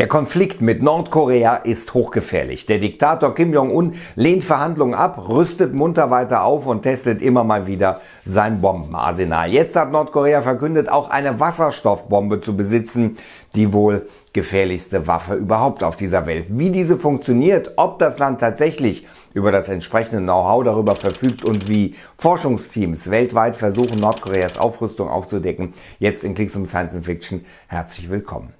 Der Konflikt mit Nordkorea ist hochgefährlich. Der Diktator Kim Jong-un lehnt Verhandlungen ab, rüstet munter weiter auf und testet immer mal wieder sein Bombenarsenal. Jetzt hat Nordkorea verkündet, auch eine Wasserstoffbombe zu besitzen, die wohl gefährlichste Waffe überhaupt auf dieser Welt. Wie diese funktioniert, ob das Land tatsächlich über das entsprechende Know-how darüber verfügt und wie Forschungsteams weltweit versuchen, Nordkoreas Aufrüstung aufzudecken, jetzt in Klicks um Science and Fiction. Herzlich willkommen.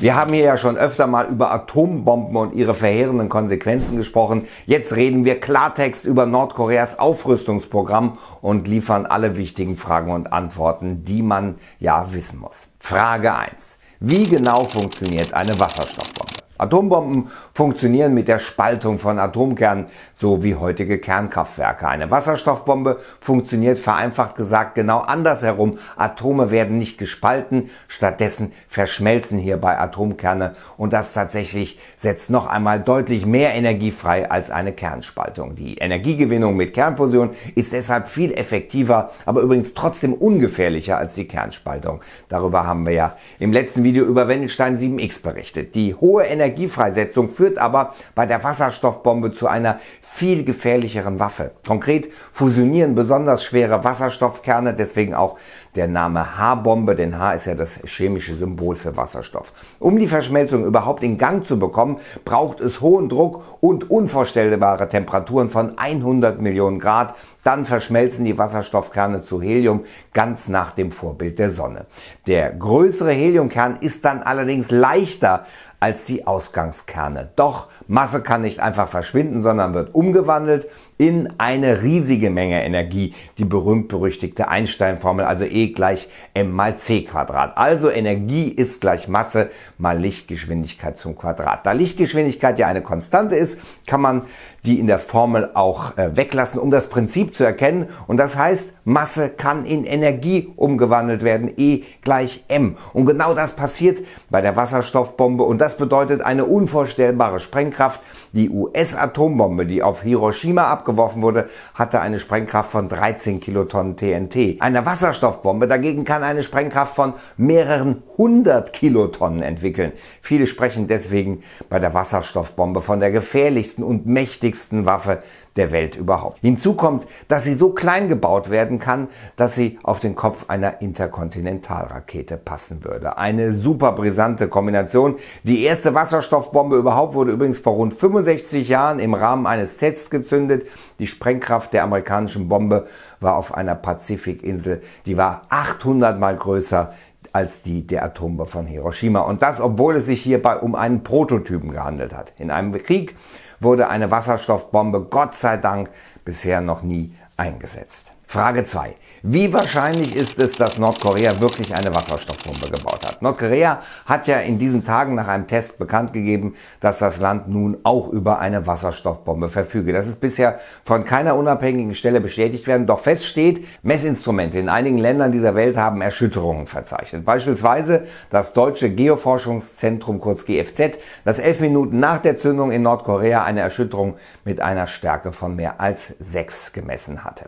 Wir haben hier ja schon öfter mal über Atombomben und ihre verheerenden Konsequenzen gesprochen. Jetzt reden wir Klartext über Nordkoreas Aufrüstungsprogramm und liefern alle wichtigen Fragen und Antworten, die man ja wissen muss. Frage 1. Wie genau funktioniert eine Wasserstoffbombe? Atombomben funktionieren mit der Spaltung von Atomkernen, so wie heutige Kernkraftwerke. Eine Wasserstoffbombe funktioniert vereinfacht gesagt genau andersherum. Atome werden nicht gespalten, stattdessen verschmelzen hierbei Atomkerne und das tatsächlich setzt noch einmal deutlich mehr Energie frei als eine Kernspaltung. Die Energiegewinnung mit Kernfusion ist deshalb viel effektiver, aber übrigens trotzdem ungefährlicher als die Kernspaltung. Darüber haben wir ja im letzten Video über Wendelstein 7x berichtet. Die hohe Energie Energiefreisetzung, führt aber bei der Wasserstoffbombe zu einer viel gefährlicheren Waffe. Konkret fusionieren besonders schwere Wasserstoffkerne, deswegen auch der Name H-Bombe, denn H ist ja das chemische Symbol für Wasserstoff. Um die Verschmelzung überhaupt in Gang zu bekommen, braucht es hohen Druck und unvorstellbare Temperaturen von 100 Millionen Grad. Dann verschmelzen die Wasserstoffkerne zu Helium ganz nach dem Vorbild der Sonne. Der größere Heliumkern ist dann allerdings leichter als die Ausgangskerne. Doch Masse kann nicht einfach verschwinden, sondern wird umgewandelt in eine riesige Menge Energie, die berühmt-berüchtigte Einstein-Formel, also E gleich m mal c Quadrat. Also Energie ist gleich Masse mal Lichtgeschwindigkeit zum Quadrat. Da Lichtgeschwindigkeit ja eine Konstante ist, kann man die in der Formel auch äh, weglassen, um das Prinzip zu erkennen. Und das heißt, Masse kann in Energie umgewandelt werden, E gleich m. Und genau das passiert bei der Wasserstoffbombe und das bedeutet eine unvorstellbare Sprengkraft. Die US-Atombombe, die auf Hiroshima ab abgeworfen wurde, hatte eine Sprengkraft von 13 Kilotonnen TNT. Eine Wasserstoffbombe dagegen kann eine Sprengkraft von mehreren hundert Kilotonnen entwickeln. Viele sprechen deswegen bei der Wasserstoffbombe von der gefährlichsten und mächtigsten Waffe der Welt überhaupt. Hinzu kommt, dass sie so klein gebaut werden kann, dass sie auf den Kopf einer Interkontinentalrakete passen würde. Eine super brisante Kombination. Die erste Wasserstoffbombe überhaupt wurde übrigens vor rund 65 Jahren im Rahmen eines Tests gezündet die Sprengkraft der amerikanischen Bombe war auf einer Pazifikinsel, die war 800 mal größer als die der Atombombe von Hiroshima. Und das, obwohl es sich hierbei um einen Prototypen gehandelt hat. In einem Krieg wurde eine Wasserstoffbombe Gott sei Dank bisher noch nie eingesetzt. Frage 2. Wie wahrscheinlich ist es, dass Nordkorea wirklich eine Wasserstoffbombe gebaut hat? Nordkorea hat ja in diesen Tagen nach einem Test bekannt gegeben, dass das Land nun auch über eine Wasserstoffbombe verfüge. Das ist bisher von keiner unabhängigen Stelle bestätigt werden, doch feststeht, Messinstrumente in einigen Ländern dieser Welt haben Erschütterungen verzeichnet. Beispielsweise das deutsche Geoforschungszentrum kurz GFZ, das elf Minuten nach der Zündung in Nordkorea eine Erschütterung mit einer Stärke von mehr als sechs gemessen hatte.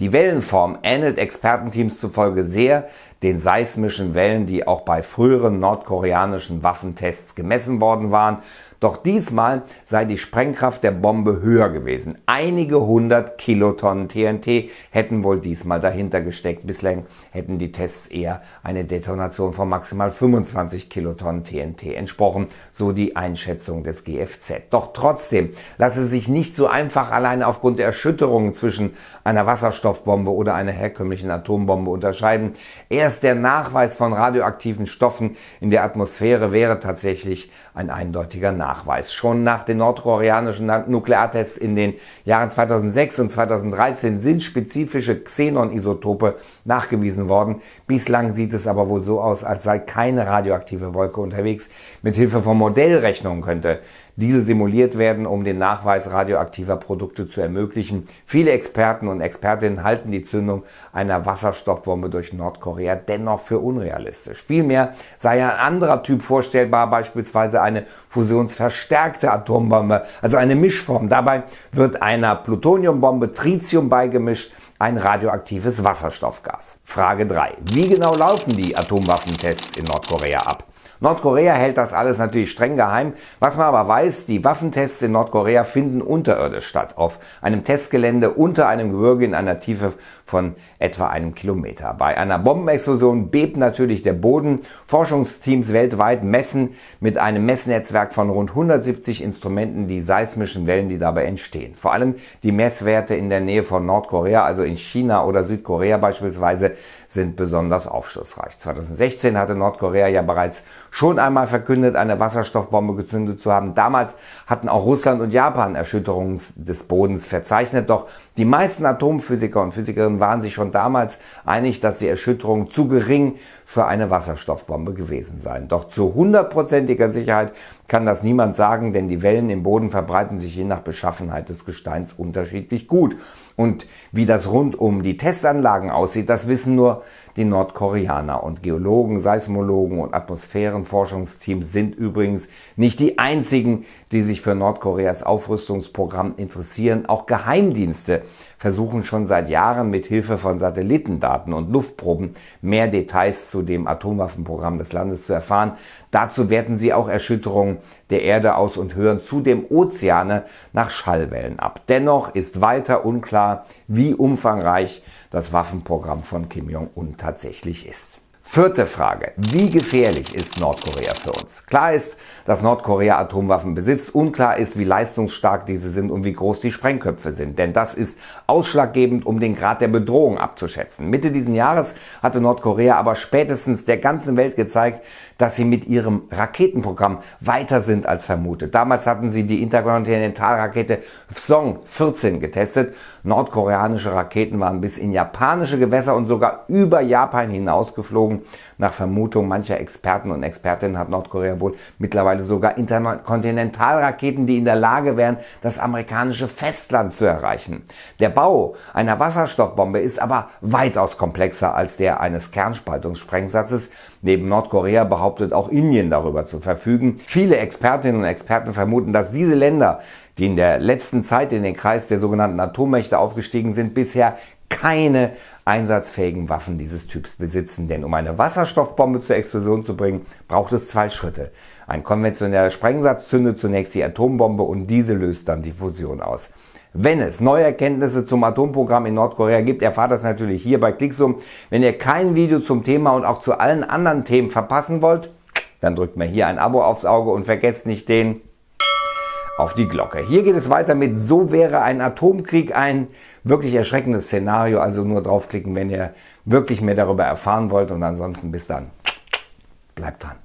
Die Wellenform ähnelt Expertenteams zufolge sehr den seismischen Wellen, die auch bei früheren nordkoreanischen Waffentests gemessen worden waren. Doch diesmal sei die Sprengkraft der Bombe höher gewesen. Einige hundert Kilotonnen TNT hätten wohl diesmal dahinter gesteckt. Bislang hätten die Tests eher eine Detonation von maximal 25 Kilotonnen TNT entsprochen, so die Einschätzung des GFZ. Doch trotzdem lasse sich nicht so einfach alleine aufgrund der Erschütterungen zwischen einer Wasserstoff Wasserstoffbombe oder einer herkömmlichen Atombombe unterscheiden. Erst der Nachweis von radioaktiven Stoffen in der Atmosphäre wäre tatsächlich ein eindeutiger Nachweis. Schon nach den nordkoreanischen Nukleartests in den Jahren 2006 und 2013 sind spezifische Xenon-Isotope nachgewiesen worden. Bislang sieht es aber wohl so aus, als sei keine radioaktive Wolke unterwegs. Mit Hilfe von Modellrechnungen könnte diese simuliert werden, um den Nachweis radioaktiver Produkte zu ermöglichen. Viele Experten und Expertinnen Studien halten die Zündung einer Wasserstoffbombe durch Nordkorea dennoch für unrealistisch. Vielmehr sei ein anderer Typ vorstellbar, beispielsweise eine fusionsverstärkte Atombombe, also eine Mischform. Dabei wird einer Plutoniumbombe Tritium beigemischt, ein radioaktives Wasserstoffgas. Frage 3. Wie genau laufen die Atomwaffentests in Nordkorea ab? Nordkorea hält das alles natürlich streng geheim. Was man aber weiß, die Waffentests in Nordkorea finden unterirdisch statt, auf einem Testgelände unter einem Gebirge in einer Tiefe von etwa einem Kilometer. Bei einer Bombenexplosion bebt natürlich der Boden. Forschungsteams weltweit messen mit einem Messnetzwerk von rund 170 Instrumenten die seismischen Wellen, die dabei entstehen. Vor allem die Messwerte in der Nähe von Nordkorea, also in China oder Südkorea beispielsweise, sind besonders aufschlussreich. 2016 hatte Nordkorea ja bereits schon einmal verkündet, eine Wasserstoffbombe gezündet zu haben. Damals hatten auch Russland und Japan Erschütterungen des Bodens verzeichnet. Doch die meisten Atomphysiker und Physikerinnen waren sich schon damals einig, dass die Erschütterung zu gering für eine Wasserstoffbombe gewesen sein. Doch zu hundertprozentiger Sicherheit kann das niemand sagen, denn die Wellen im Boden verbreiten sich je nach Beschaffenheit des Gesteins unterschiedlich gut. Und wie das rund um die Testanlagen aussieht, das wissen nur die Nordkoreaner. Und Geologen, Seismologen und Atmosphärenforschungsteams sind übrigens nicht die einzigen, die sich für Nordkoreas Aufrüstungsprogramm interessieren. Auch Geheimdienste versuchen schon seit Jahren mit Hilfe von Satellitendaten und Luftproben mehr Details zu dem Atomwaffenprogramm des Landes zu erfahren. Dazu werten sie auch Erschütterungen der Erde aus und hören zudem Ozeane nach Schallwellen ab. Dennoch ist weiter unklar, wie umfangreich das Waffenprogramm von Kim Jong-un tatsächlich ist. Vierte Frage. Wie gefährlich ist Nordkorea für uns? Klar ist, dass Nordkorea Atomwaffen besitzt. Unklar ist, wie leistungsstark diese sind und wie groß die Sprengköpfe sind. Denn das ist ausschlaggebend, um den Grad der Bedrohung abzuschätzen. Mitte diesen Jahres hatte Nordkorea aber spätestens der ganzen Welt gezeigt, dass sie mit ihrem Raketenprogramm weiter sind als vermutet. Damals hatten sie die Interkontinentalrakete Song 14 getestet. Nordkoreanische Raketen waren bis in japanische Gewässer und sogar über Japan hinausgeflogen. Nach Vermutung mancher Experten und Expertinnen hat Nordkorea wohl mittlerweile sogar Interkontinentalraketen, die in der Lage wären, das amerikanische Festland zu erreichen. Der Bau einer Wasserstoffbombe ist aber weitaus komplexer als der eines Kernspaltungsprengsatzes. Neben Nordkorea behauptet auch Indien darüber zu verfügen. Viele Expertinnen und Experten vermuten, dass diese Länder, die in der letzten Zeit in den Kreis der sogenannten Atommächte aufgestiegen sind, bisher keine einsatzfähigen Waffen dieses Typs besitzen. Denn um eine Wasserstoffbombe zur Explosion zu bringen, braucht es zwei Schritte. Ein konventioneller Sprengsatz zündet zunächst die Atombombe und diese löst dann die Fusion aus. Wenn es neue Erkenntnisse zum Atomprogramm in Nordkorea gibt, erfahrt das natürlich hier bei Klicksum. Wenn ihr kein Video zum Thema und auch zu allen anderen Themen verpassen wollt, dann drückt mir hier ein Abo aufs Auge und vergesst nicht den auf die Glocke. Hier geht es weiter mit So wäre ein Atomkrieg ein wirklich erschreckendes Szenario. Also nur draufklicken, wenn ihr wirklich mehr darüber erfahren wollt. Und ansonsten bis dann. Bleibt dran.